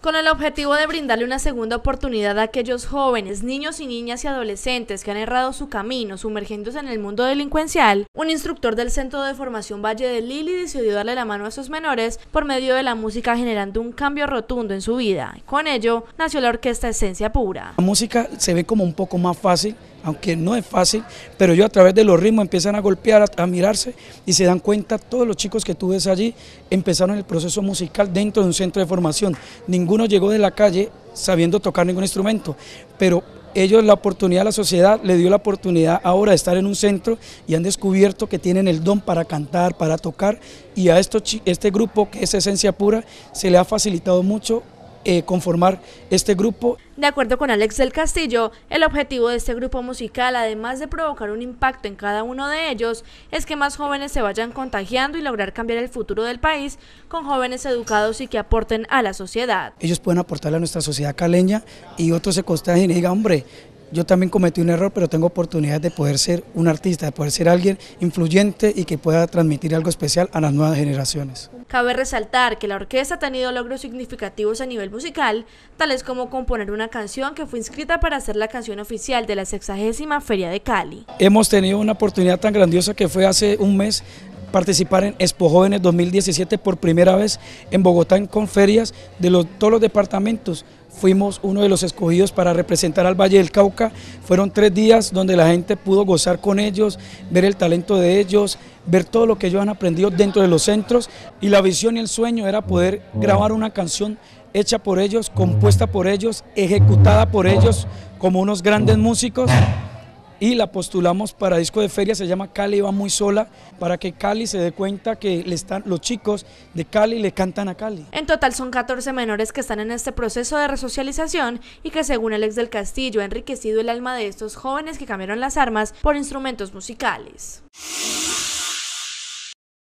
Con el objetivo de brindarle una segunda oportunidad a aquellos jóvenes, niños y niñas y adolescentes que han errado su camino sumergiéndose en el mundo delincuencial, un instructor del Centro de Formación Valle de Lili decidió darle la mano a esos menores por medio de la música generando un cambio rotundo en su vida. Con ello nació la orquesta Esencia Pura. La música se ve como un poco más fácil, aunque no es fácil, pero ellos a través de los ritmos empiezan a golpear, a, mirarse y se dan cuenta todos los chicos que tú ves allí empezaron el proceso musical dentro de un centro de formación ninguno llegó de la calle sabiendo tocar ningún instrumento, pero ellos la oportunidad, la sociedad le dio la oportunidad ahora de estar en un centro y han descubierto que tienen el don para cantar, para tocar y a esto, este grupo que es esencia pura se le ha facilitado mucho eh, conformar este grupo. De acuerdo con Alex del Castillo, el objetivo de este grupo musical, además de provocar un impacto en cada uno de ellos, es que más jóvenes se vayan contagiando y lograr cambiar el futuro del país con jóvenes educados y que aporten a la sociedad. Ellos pueden aportarle a nuestra sociedad caleña y otros se contagian y digan, hombre, yo también cometí un error, pero tengo oportunidad de poder ser un artista, de poder ser alguien influyente y que pueda transmitir algo especial a las nuevas generaciones. Cabe resaltar que la orquesta ha tenido logros significativos a nivel musical, tales como componer una canción que fue inscrita para ser la canción oficial de la sexagésima Feria de Cali. Hemos tenido una oportunidad tan grandiosa que fue hace un mes participar en Expo Jóvenes 2017 por primera vez en Bogotá en ferias de todos los departamentos. Fuimos uno de los escogidos para representar al Valle del Cauca. Fueron tres días donde la gente pudo gozar con ellos, ver el talento de ellos, ver todo lo que ellos han aprendido dentro de los centros. Y la visión y el sueño era poder grabar una canción hecha por ellos, compuesta por ellos, ejecutada por ellos como unos grandes músicos y la postulamos para disco de feria, se llama Cali va muy sola, para que Cali se dé cuenta que le están, los chicos de Cali le cantan a Cali. En total son 14 menores que están en este proceso de resocialización y que según Alex del Castillo ha enriquecido el alma de estos jóvenes que cambiaron las armas por instrumentos musicales.